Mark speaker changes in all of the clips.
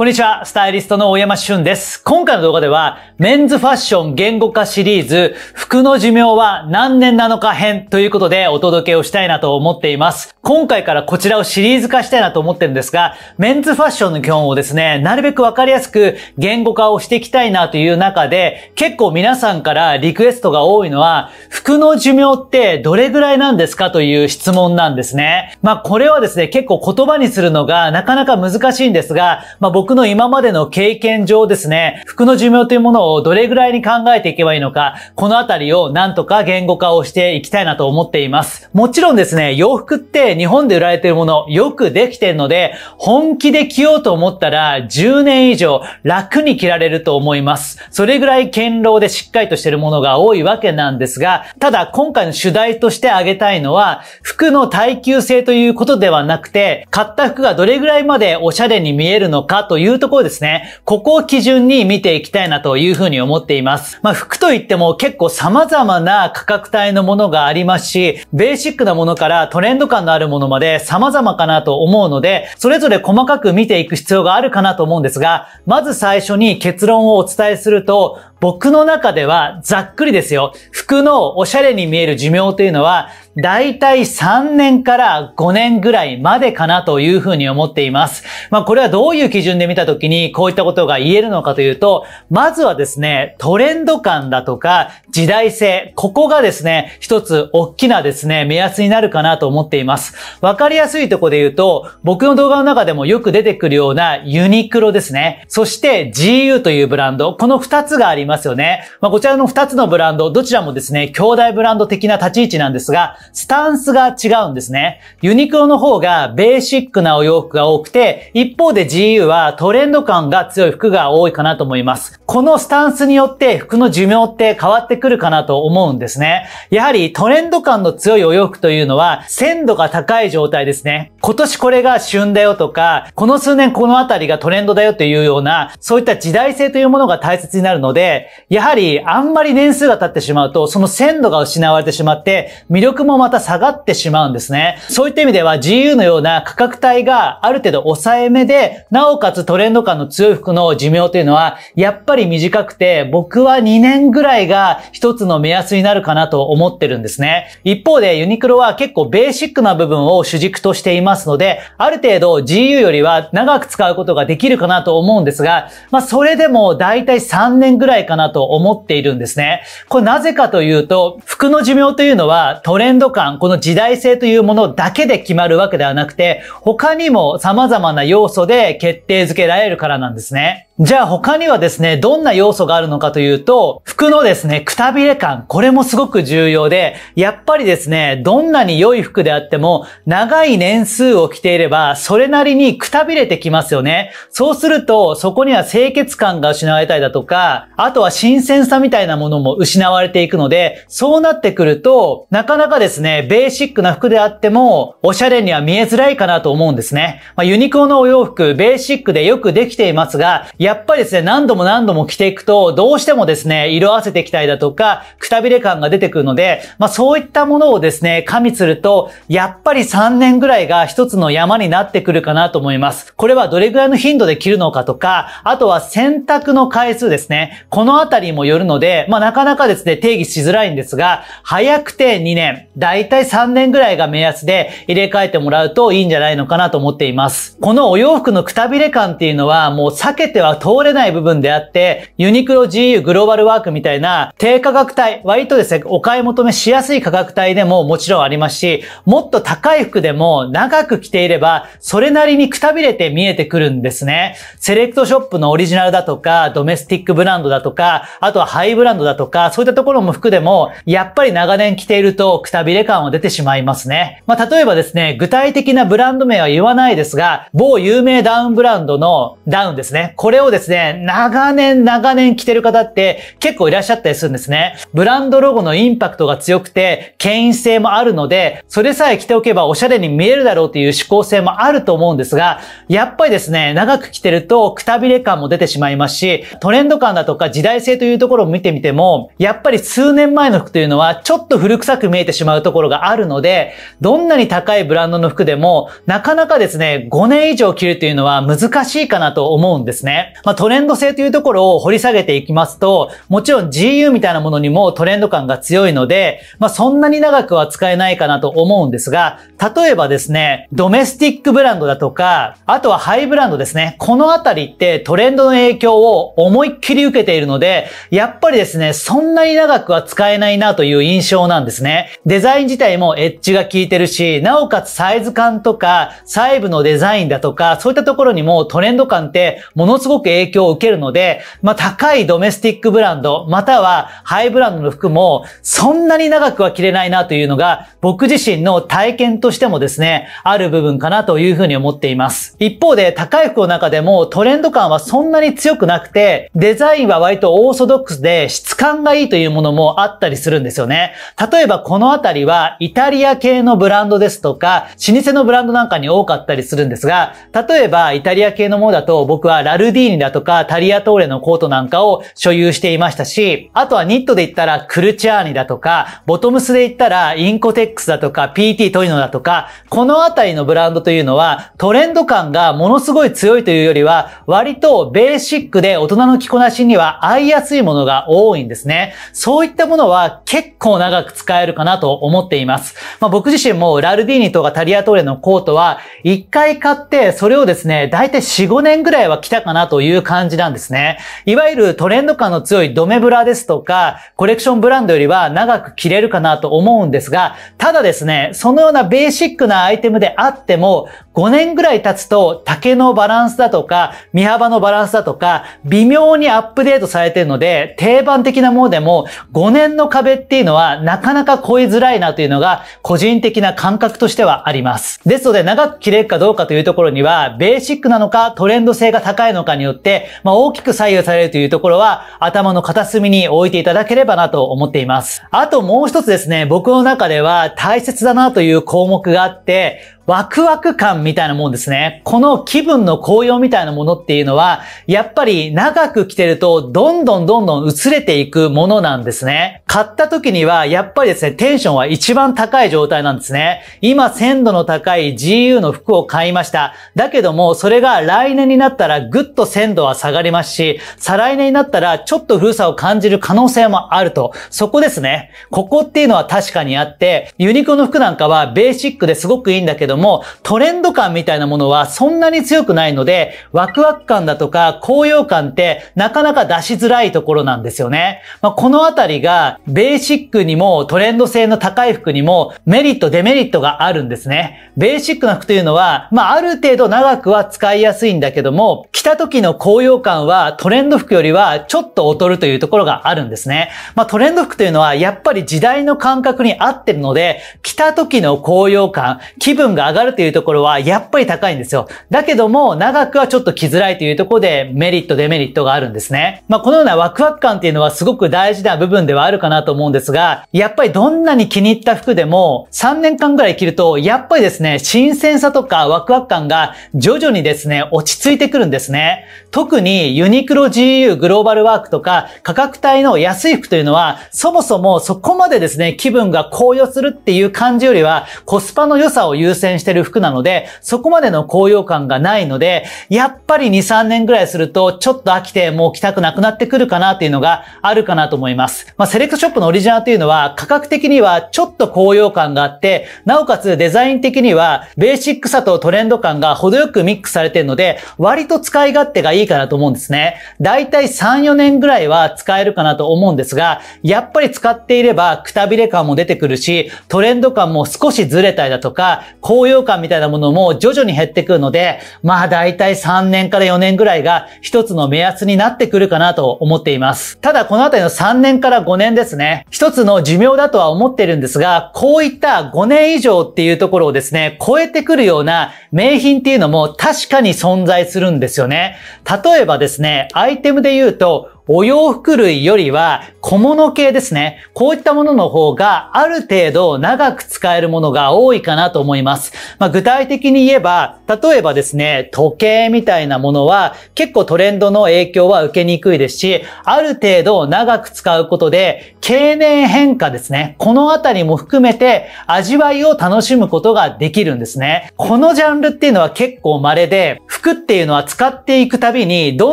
Speaker 1: こんにちは、スタイリストの大山俊です。今回の動画では、メンズファッション言語化シリーズ、服の寿命は何年なのか編ということでお届けをしたいなと思っています。今回からこちらをシリーズ化したいなと思ってるんですが、メンズファッションの基本をですね、なるべくわかりやすく言語化をしていきたいなという中で、結構皆さんからリクエストが多いのは、服の寿命ってどれぐらいなんですかという質問なんですね。まあこれはですね、結構言葉にするのがなかなか難しいんですが、まあ僕僕の今までの経験上ですね、服の寿命というものをどれぐらいに考えていけばいいのか、このあたりをなんとか言語化をしていきたいなと思っています。もちろんですね、洋服って日本で売られているもの、よくできてるので、本気で着ようと思ったら、10年以上楽に着られると思います。それぐらい堅牢でしっかりとしてるものが多いわけなんですが、ただ今回の主題として挙げたいのは、服の耐久性ということではなくて、買った服がどれぐらいまでおしゃれに見えるのかといういうところですね。ここを基準に見ていきたいなというふうに思っています。まあ、服といっても結構様々な価格帯のものがありますし、ベーシックなものからトレンド感のあるものまで様々かなと思うので、それぞれ細かく見ていく必要があるかなと思うんですが、まず最初に結論をお伝えすると、僕の中ではざっくりですよ。服のおしゃれに見える寿命というのは、大体3年から5年ぐらいまでかなというふうに思っています。まあこれはどういう基準で見たときにこういったことが言えるのかというと、まずはですね、トレンド感だとか時代性、ここがですね、一つ大きなですね、目安になるかなと思っています。わかりやすいとこで言うと、僕の動画の中でもよく出てくるようなユニクロですね。そして GU というブランド、この2つがありますよね。まあこちらの2つのブランド、どちらもですね、兄弟ブランド的な立ち位置なんですが、スタンスが違うんですね。ユニクロの方がベーシックなお洋服が多くて、一方で GU はトレンド感が強い服が多いかなと思います。このスタンスによって服の寿命って変わってくるかなと思うんですね。やはりトレンド感の強いお洋服というのは鮮度が高い状態ですね。今年これが旬だよとか、この数年このあたりがトレンドだよというような、そういった時代性というものが大切になるので、やはりあんまり年数が経ってしまうと、その鮮度が失われてしまって、魅力ももまた下がってしまうんですね。そういった意味では GU のような価格帯がある程度抑えめで、なおかつトレンド感の強い服の寿命というのは、やっぱり短くて、僕は2年ぐらいが一つの目安になるかなと思ってるんですね。一方でユニクロは結構ベーシックな部分を主軸としていますので、ある程度 GU よりは長く使うことができるかなと思うんですが、まあそれでも大体3年ぐらいかなと思っているんですね。これなぜかというと、服の寿命というのはトレン感、この時代性というものだけで決まるわけではなくて、他にも様々な要素で決定づけられるからなんですね。じゃあ他にはですね、どんな要素があるのかというと、服のですね、くたびれ感、これもすごく重要で、やっぱりですね、どんなに良い服であっても、長い年数を着ていれば、それなりにくたびれてきますよね。そうすると、そこには清潔感が失われたりだとか、あとは新鮮さみたいなものも失われていくので、そうなってくると、なかなかですね、ベーシックな服であっても、おしゃれには見えづらいかなと思うんですね。まあ、ユニクロのお洋服、ベーシックでよくできていますが、やっぱりですね、何度も何度も着ていくと、どうしてもですね、色あせてきたりだとか、くたびれ感が出てくるので、まあそういったものをですね、加味すると、やっぱり3年ぐらいが一つの山になってくるかなと思います。これはどれぐらいの頻度で着るのかとか、あとは洗濯の回数ですね。このあたりもよるので、まあなかなかですね、定義しづらいんですが、早くて2年、だいたい3年ぐらいが目安で入れ替えてもらうといいんじゃないのかなと思っています。このお洋服のくたびれ感っていうのは、もう避けては通れない部分であって、ユニクロ GU グローバルワークみたいな低価格帯、割とですね、お買い求めしやすい価格帯でももちろんありますし、もっと高い服でも長く着ていれば、それなりにくたびれて見えてくるんですね。セレクトショップのオリジナルだとか、ドメスティックブランドだとか、あとはハイブランドだとか、そういったところも服でも、やっぱり長年着ているとくたびれ感は出てしまいますね。まあ、例えばですね、具体的なブランド名は言わないですが、某有名ダウンブランドのダウンですね。これれをですね、長年長年着てる方って結構いらっしゃったりするんですね。ブランドロゴのインパクトが強くて、牽引性もあるので、それさえ着ておけばおしゃれに見えるだろうという思考性もあると思うんですが、やっぱりですね、長く着てるとくたびれ感も出てしまいますし、トレンド感だとか時代性というところを見てみても、やっぱり数年前の服というのはちょっと古臭く見えてしまうところがあるので、どんなに高いブランドの服でも、なかなかですね、5年以上着るというのは難しいかなと思うんですね。まあ、トレンド性というところを掘り下げていきますと、もちろん GU みたいなものにもトレンド感が強いので、まあ、そんなに長くは使えないかなと思うんですが、例えばですね、ドメスティックブランドだとか、あとはハイブランドですね。このあたりってトレンドの影響を思いっきり受けているので、やっぱりですね、そんなに長くは使えないなという印象なんですね。デザイン自体もエッジが効いてるし、なおかつサイズ感とか、細部のデザインだとか、そういったところにもトレンド感ってものすごくごく影響を受けるので、まあ、高いドメスティックブランド、またはハイブランドの服も、そんなに長くは着れないなというのが、僕自身の体験としてもですね、ある部分かなというふうに思っています。一方で、高い服の中でもトレンド感はそんなに強くなくて、デザインは割とオーソドックスで、質感がいいというものもあったりするんですよね。例えば、このあたりは、イタリア系のブランドですとか、老舗のブランドなんかに多かったりするんですが、例えば、イタリア系のものだと、僕はラルディニだとか、タリアトーレのコートなんかを所有していましたし、あとはニットで言ったらクルチャーニだとか、ボトムスで言ったらインコテックスだとか、PT トイノだとか、このあたりのブランドというのは、トレンド感がものすごい強いというよりは、割とベーシックで大人の着こなしには合いやすいものが多いんですね。そういったものは結構長く使えるかなと思っています。まあ、僕自身もラルディーニとかタリアトーレのコートは、一回買って、それをですね、だいたい4、5年ぐらいは着たかなとという感じなんですね。いわゆるトレンド感の強いドメブラですとか、コレクションブランドよりは長く着れるかなと思うんですが、ただですね、そのようなベーシックなアイテムであっても、5年ぐらい経つと竹のバランスだとか、身幅のバランスだとか、微妙にアップデートされているので、定番的なものでも5年の壁っていうのはなかなか超えづらいなというのが個人的な感覚としてはあります。ですので長く着れるかどうかというところには、ベーシックなのかトレンド性が高いのかによよって、まあ、大きく左右されるというところは、頭の片隅に置いていただければなと思っています。あともう一つですね、僕の中では大切だなという項目があって、ワクワク感みたいなもんですね。この気分の高揚みたいなものっていうのは、やっぱり長く着てると、どんどんどんどん移れていくものなんですね。買った時には、やっぱりですね、テンションは一番高い状態なんですね。今、鮮度の高い GU の服を買いました。だけども、それが来年になったらぐっと鮮度は下がりますし、再来年になったらちょっと古さを感じる可能性もあると。そこですね。ここっていうのは確かにあって、ユニクロの服なんかはベーシックですごくいいんだけども、も、トレンド感みたいなものはそんなに強くないので、ワクワク感だとか高揚感ってなかなか出しづらいところなんですよね。まあ、このあたりが、ベーシックにもトレンド性の高い服にもメリット、デメリットがあるんですね。ベーシックな服というのは、まあ、ある程度長くは使いやすいんだけども、着た時の高揚感はトレンド服よりはちょっと劣るというところがあるんですね。まあ、トレンド服というのはやっぱり時代の感覚に合ってるので、着た時の高揚感、気分が上がるというところはやっぱり高いんですよ。だけども長くはちょっと来づらいというところでメリット、デメリットがあるんですね。まあ、このようなワクワク感っていうのはすごく大事な部分ではあるかなと思うんですが、やっぱりどんなに気に入った服でも3年間ぐらい着るとやっぱりですね、新鮮さとかワクワク感が徐々にですね、落ち着いてくるんですね。特にユニクロ GU グローバルワークとか価格帯の安い服というのはそもそもそこまでですね、気分が高揚するっていう感じよりはコスパの良さを優先染してる服なので、そこまでの高揚感がないので、やっぱり2、3年ぐらいすると、ちょっと飽きてもう着たくなくなってくるかなっていうのがあるかなと思います。まあ、セレクトショップのオリジナルというのは、価格的にはちょっと高揚感があって、なおかつデザイン的には、ベーシックさとトレンド感が程よくミックスされてるので、割と使い勝手がいいかなと思うんですね。だいたい3、4年ぐらいは使えるかなと思うんですが、やっぱり使っていれば、くたびれ感も出てくるし、トレンド感も少しずれたりだとか、高高揚感みたいなものも徐々に減ってくるので、まあ大体3年から4年ぐらいが一つの目安になってくるかなと思っています。ただこのあたりの3年から5年ですね、一つの寿命だとは思ってるんですが、こういった5年以上っていうところをですね、超えてくるような名品っていうのも確かに存在するんですよね。例えばですね、アイテムで言うと、お洋服類よりは小物系ですね。こういったものの方がある程度長く使えるものが多いかなと思います。まあ、具体的に言えば、例えばですね、時計みたいなものは結構トレンドの影響は受けにくいですし、ある程度長く使うことで経年変化ですね。このあたりも含めて味わいを楽しむことができるんですね。このジャンルっていうのは結構稀で、服っていうのは使っていくたびにど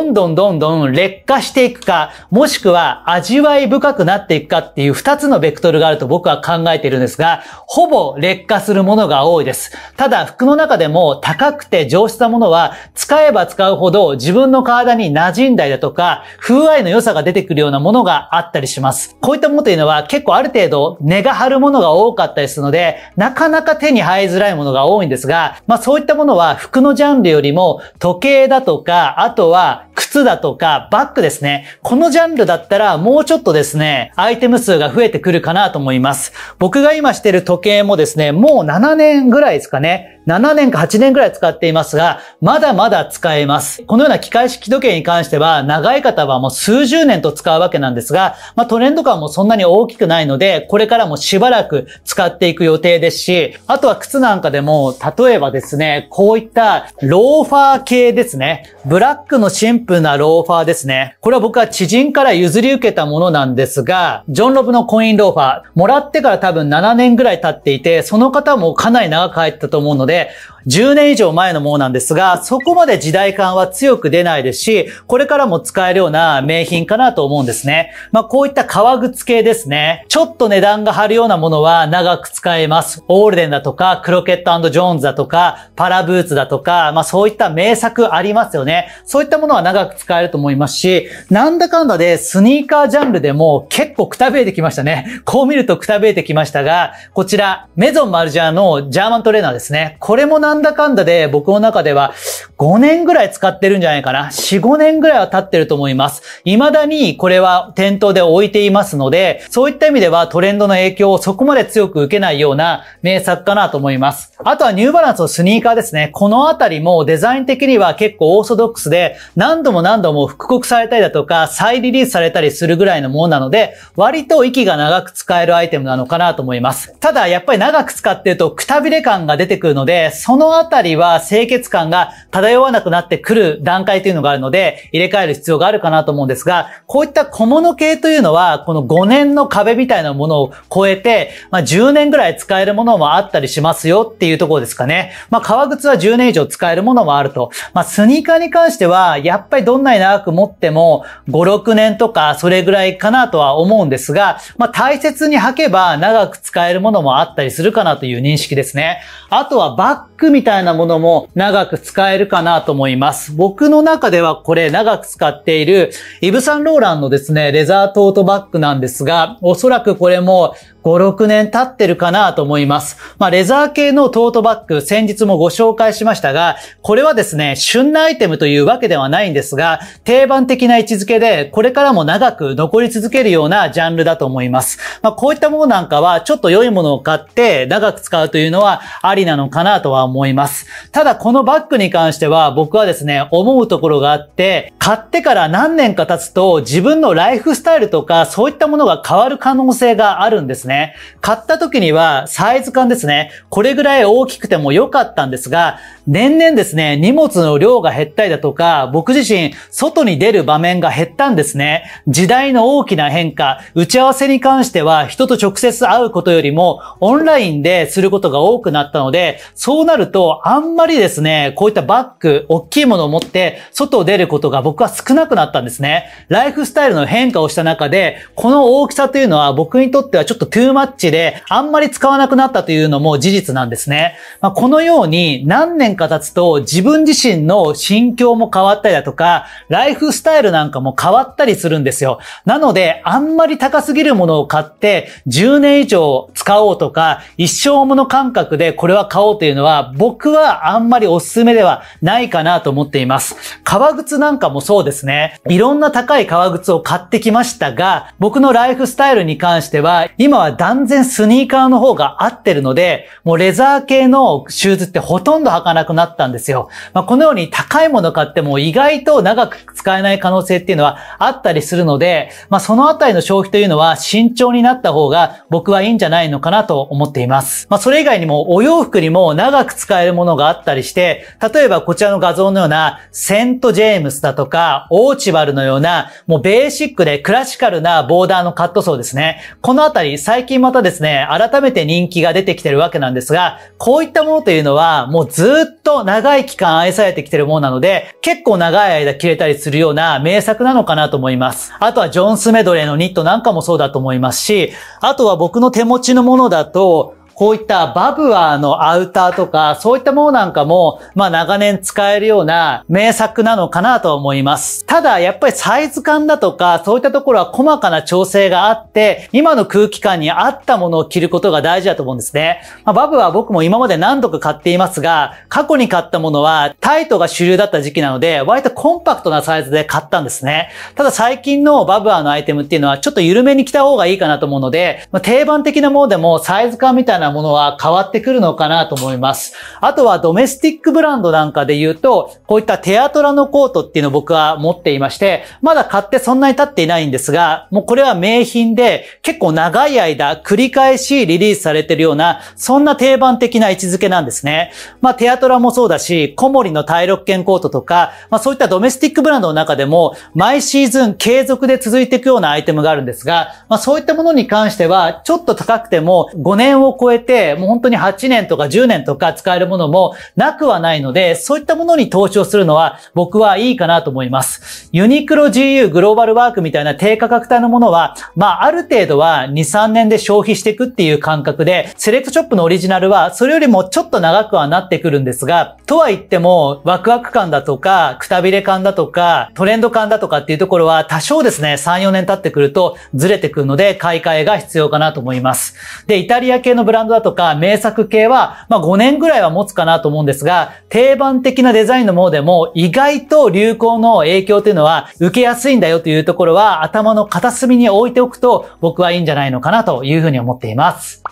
Speaker 1: んどんどんどん劣化していくか、もしくは味わい深くなっていくかっていう2つのベクトルがあると僕は考えているんですが、ほぼ劣化するものが多いです。ただ服の中でも高くて上質なものは使えば使うほど自分の体に馴染んだりだとか、風合いの良さが出てくるようなものがあったりします。こういったものというのは結構ある程度根が張るものが多かったりするので、なかなか手に入りづらいものが多いんですが、まあそういったものは服のジャンルよりも時計だとか、あとは靴だとかバッグですね。このジャンルだったらもうちょっとですね、アイテム数が増えてくるかなと思います。僕が今してる時計もですね、もう7年ぐらいですかね。7年か8年ぐらい使っていますが、まだまだ使えます。このような機械式時計に関しては、長い方はもう数十年と使うわけなんですが、まあトレンド感もそんなに大きくないので、これからもしばらく使っていく予定ですし、あとは靴なんかでも、例えばですね、こういったローファー系ですね。ブラックのシンプルなローファーですね。これは僕か知人から譲り受けたものなんですが、ジョン・ロブのコインローファー、もらってから多分7年ぐらい経っていて、その方もかなり長く入ったと思うので、10年以上前のものなんですが、そこまで時代感は強く出ないですし、これからも使えるような名品かなと思うんですね。まあ、こういった革靴系ですね。ちょっと値段が張るようなものは長く使えます。オールデンだとか、クロケットジョーンズだとか、パラブーツだとか、まあ、そういった名作ありますよね。そういったものは長く使えると思いますし、なんだかんだでスニーカージャンルでも結構くたびれてきましたね。こう見るとくたびれてきましたが、こちら、メゾンマルジャーのジャーマントレーナーですね。これもなんなんだかんだで僕の中では5年ぐらい使ってるんじゃないかな。4、5年ぐらいは経ってると思います。未だにこれは店頭で置いていますので、そういった意味ではトレンドの影響をそこまで強く受けないような名作かなと思います。あとはニューバランスのスニーカーですね。このあたりもデザイン的には結構オーソドックスで、何度も何度も復刻されたりだとか、再リリースされたりするぐらいのものなので、割と息が長く使えるアイテムなのかなと思います。ただ、やっぱり長く使ってるとくたびれ感が出てくるので、そこのあたりは清潔感が漂わなくなってくる段階というのがあるので、入れ替える必要があるかなと思うんですが、こういった小物系というのは、この5年の壁みたいなものを超えて、まあ、10年ぐらい使えるものもあったりしますよっていうところですかね。まあ、革靴は10年以上使えるものもあると。まあ、スニーカーに関しては、やっぱりどんなに長く持っても、5、6年とか、それぐらいかなとは思うんですが、まあ、大切に履けば長く使えるものもあったりするかなという認識ですね。あとはバッグみたいなものも長く使えるかなと思います。僕の中ではこれ長く使っているイブサンローランのですね、レザートートバッグなんですが、おそらくこれも5、6年経ってるかなと思います。まあ、レザー系のトートバッグ、先日もご紹介しましたが、これはですね、旬なアイテムというわけではないんですが、定番的な位置づけで、これからも長く残り続けるようなジャンルだと思います。まあ、こういったものなんかは、ちょっと良いものを買って、長く使うというのはありなのかなとは思います。ただ、このバッグに関しては、僕はですね、思うところがあって、買ってから何年か経つと、自分のライフスタイルとか、そういったものが変わる可能性があるんですね。ね。買った時にはサイズ感ですね。これぐらい大きくても良かったんですが、年々ですね、荷物の量が減ったりだとか、僕自身外に出る場面が減ったんですね。時代の大きな変化、打ち合わせに関しては人と直接会うことよりもオンラインですることが多くなったので、そうなるとあんまりですね、こういったバッグ、大きいものを持って外を出ることが僕は少なくなったんですね。ライフスタイルの変化をした中で、この大きさというのは僕にとってはちょっとトゥーマッチであんまり使わなくなったというのも事実なんですね。まあ、このように何年か経つと自分自身の心境も変わったりだとか、ライフスタイルなんかも変わったりするんですよ。なので、あんまり高すぎるものを買って10年以上使おうとか、一生もの感覚でこれは買おうというのは僕はあんまりおすすめではないかなと思っています。革靴なんかもそうですね。いろんな高い革靴を買ってきましたが、僕のライフスタイルに関しては、今はは断然スニーカーの方が合ってるので、もうレザー系のシューズってほとんど履かなくなったんですよ。まあ、このように高いもの買っても意外と長く使えない可能性っていうのはあったりするので、まあ、そのあたりの消費というのは慎重になった方が僕はいいんじゃないのかなと思っています。まあ、それ以外にもお洋服にも長く使えるものがあったりして、例えばこちらの画像のようなセント・ジェームスだとか、オーチバルのような、もうベーシックでクラシカルなボーダーのカット層ですね。このあたり、最最近またですね、改めて人気が出てきてるわけなんですが、こういったものというのは、もうずっと長い期間愛されてきてるものなので、結構長い間着れたりするような名作なのかなと思います。あとはジョン・スメドレーのニットなんかもそうだと思いますし、あとは僕の手持ちのものだと、こういったバブアーのアウターとか、そういったものなんかも、まあ長年使えるような名作なのかなと思います。ただ、やっぱりサイズ感だとか、そういったところは細かな調整があって、今の空気感に合ったものを着ることが大事だと思うんですね。まあ、バブは僕も今まで何度か買っていますが、過去に買ったものはタイトが主流だった時期なので、割とコンパクトなサイズで買ったんですね。ただ最近のバブアーのアイテムっていうのはちょっと緩めに着た方がいいかなと思うので、まあ、定番的なものでもサイズ感みたいななものは変わってくるのかなと思います。あとはドメスティックブランドなんかで言うと、こういったテアトラのコートっていうのを僕は持っていまして、まだ買ってそんなに経っていないんですが、もうこれは名品で結構長い間繰り返しリリースされてるような、そんな定番的な位置づけなんですね。まあテアトラもそうだし、コモリの体力圏コートとか、まあそういったドメスティックブランドの中でも、毎シーズン継続で続いていくようなアイテムがあるんですが、まあそういったものに関しては、ちょっと高くても5年を超えて、もう本当に8年とか10年とか使えるものもなくはないので、そういったものに投資をするのは僕はいいかなと思います。ユニクロ GU グローバルワークみたいな低価格帯のものは、まあある程度は2、3年で消費していくっていう感覚で、セレクトショップのオリジナルはそれよりもちょっと長くはなってくるんですが、とは言ってもワクワク感だとか、くたびれ感だとか、トレンド感だとかっていうところは多少ですね、3、4年経ってくるとずれてくるので買い替えが必要かなと思います。で、イタリア系のブランドングだとか名作系は、まあ5年ぐらいは持つかなと思うんですが、定番的なデザインのものでも意外と流行の影響というのは受けやすいんだよというところは頭の片隅に置いておくと僕はいいんじゃないのかなというふうに思っています。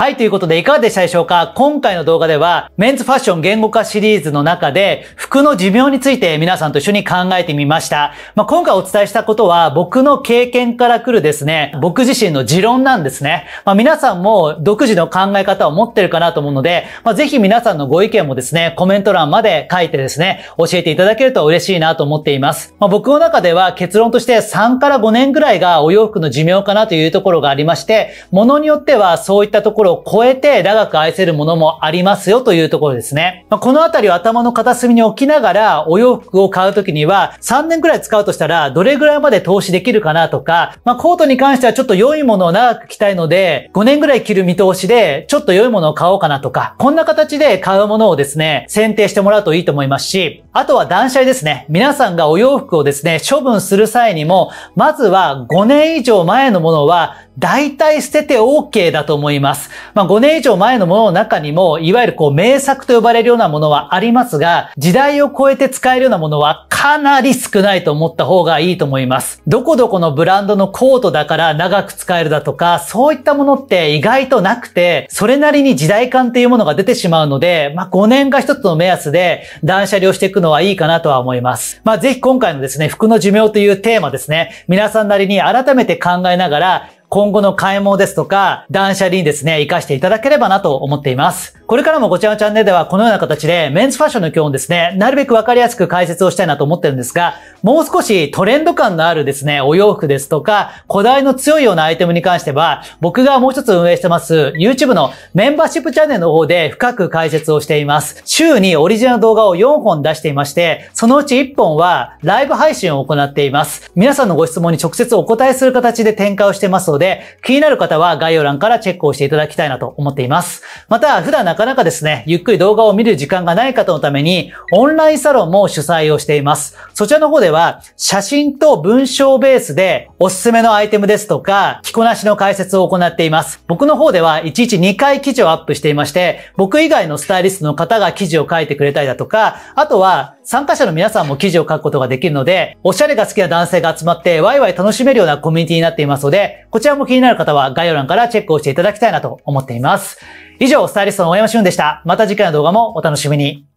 Speaker 1: はい、ということでいかがでしたでしょうか今回の動画では、メンズファッション言語化シリーズの中で、服の寿命について皆さんと一緒に考えてみました。まあ、今回お伝えしたことは、僕の経験から来るですね、僕自身の持論なんですね。まあ、皆さんも独自の考え方を持ってるかなと思うので、まあ、ぜひ皆さんのご意見もですね、コメント欄まで書いてですね、教えていただけると嬉しいなと思っています。まあ、僕の中では結論として3から5年ぐらいがお洋服の寿命かなというところがありまして、ものによってはそういったところを超えて長く愛せるものもありますよというところですね。まあ、このあたりを頭の片隅に置きながら、お洋服を買うときには、3年くらい使うとしたら、どれぐらいまで投資できるかなとか、まあ、コートに関してはちょっと良いものを長く着たいので、5年ぐらい着る見通しで、ちょっと良いものを買おうかなとか、こんな形で買うものをですね、選定してもらうといいと思いますし、あとは断捨離ですね。皆さんがお洋服をですね、処分する際にも、まずは5年以上前のものは、大体捨てて OK だと思います。まあ、5年以上前のものの中にも、いわゆるこう名作と呼ばれるようなものはありますが、時代を超えて使えるようなものはかなり少ないと思った方がいいと思います。どこどこのブランドのコートだから長く使えるだとか、そういったものって意外となくて、それなりに時代感っていうものが出てしまうので、まあ、5年が一つの目安で断捨離をしていくのはいいかなとは思います。まあ、ぜひ今回のですね、服の寿命というテーマですね、皆さんなりに改めて考えながら、今後の買い物ですとか、断捨離にですね、活かしていただければなと思っています。これからもこちらのチャンネルではこのような形でメンズファッションの基本ですね、なるべくわかりやすく解説をしたいなと思ってるんですが、もう少しトレンド感のあるですね、お洋服ですとか、こだわりの強いようなアイテムに関しては、僕がもう一つ運営してます YouTube のメンバーシップチャンネルの方で深く解説をしています。週にオリジナル動画を4本出していまして、そのうち1本はライブ配信を行っています。皆さんのご質問に直接お答えする形で展開をしてますので、ので、気になる方は概要欄からチェックをしていただきたいなと思っています。また、普段なかなかですね、ゆっくり動画を見る時間がない方のために、オンラインサロンも主催をしています。そちらの方では、写真と文章ベースで、おすすめのアイテムですとか、着こなしの解説を行っています。僕の方では、1日2回記事をアップしていまして、僕以外のスタイリストの方が記事を書いてくれたりだとか、あとは、参加者の皆さんも記事を書くことができるので、おしゃれが好きな男性が集まって、ワイワイ楽しめるようなコミュニティになっていますので、こちらちらも気になる方は概要欄からチェックをしていただきたいなと思っています。以上、スタイリストの大山俊でした。また次回の動画もお楽しみに。